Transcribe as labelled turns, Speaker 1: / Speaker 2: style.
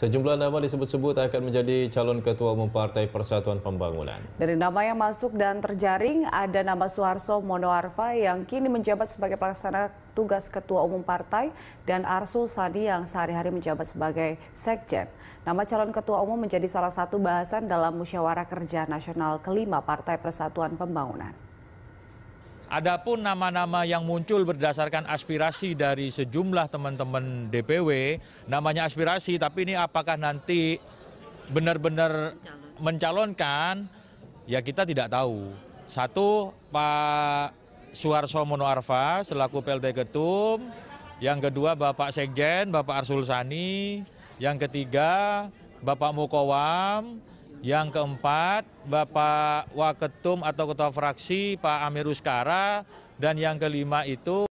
Speaker 1: Sejumlah nama disebut-sebut akan menjadi calon ketua umum Partai Persatuan Pembangunan.
Speaker 2: Dari nama yang masuk dan terjaring, ada nama Suharso Monoarfa yang kini menjabat sebagai pelaksana tugas ketua umum partai dan Arsul Sadi yang sehari-hari menjabat sebagai sekjen. Nama calon ketua umum menjadi salah satu bahasan dalam musyawarah kerja nasional kelima Partai Persatuan Pembangunan.
Speaker 3: Adapun nama-nama yang muncul berdasarkan aspirasi dari sejumlah teman-teman DPW, namanya aspirasi, tapi ini apakah nanti benar-benar mencalonkan? Ya kita tidak tahu. Satu Pak Suharso Mono Arfa selaku PLT Ketum, yang kedua Bapak Sekjen, Bapak Arsul Sani, yang ketiga Bapak Mukowam, yang keempat, Bapak Waketum atau Ketua Fraksi Pak Amir Uskara. Dan yang kelima itu